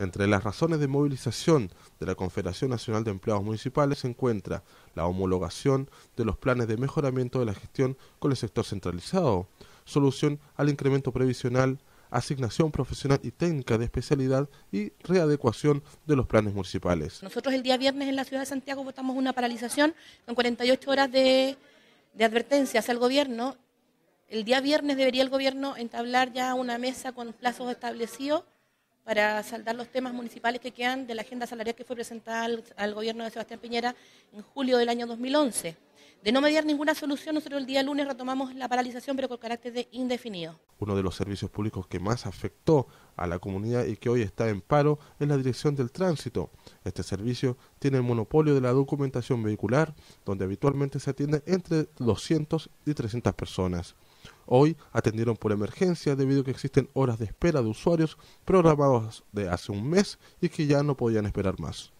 Entre las razones de movilización de la Confederación Nacional de Empleados Municipales se encuentra la homologación de los planes de mejoramiento de la gestión con el sector centralizado, solución al incremento previsional, asignación profesional y técnica de especialidad y readecuación de los planes municipales. Nosotros el día viernes en la ciudad de Santiago votamos una paralización con 48 horas de, de advertencia hacia el gobierno. El día viernes debería el gobierno entablar ya una mesa con plazos establecidos para saldar los temas municipales que quedan de la agenda salarial que fue presentada al, gobierno de Sebastián Piñera en julio del año 2011. De no mediar ninguna solución, nosotros el día lunes retomamos la paralización, pero con carácter de indefinido. Uno de los servicios públicos que más afectó a la comunidad y que hoy está en paro es la dirección del tránsito. Este servicio tiene el monopolio de la documentación vehicular, donde habitualmente se atiende entre 200 y 300 personas. Hoy atendieron por emergencia debido a que existen horas de espera de usuarios programados de hace un mes y que ya no podían esperar más.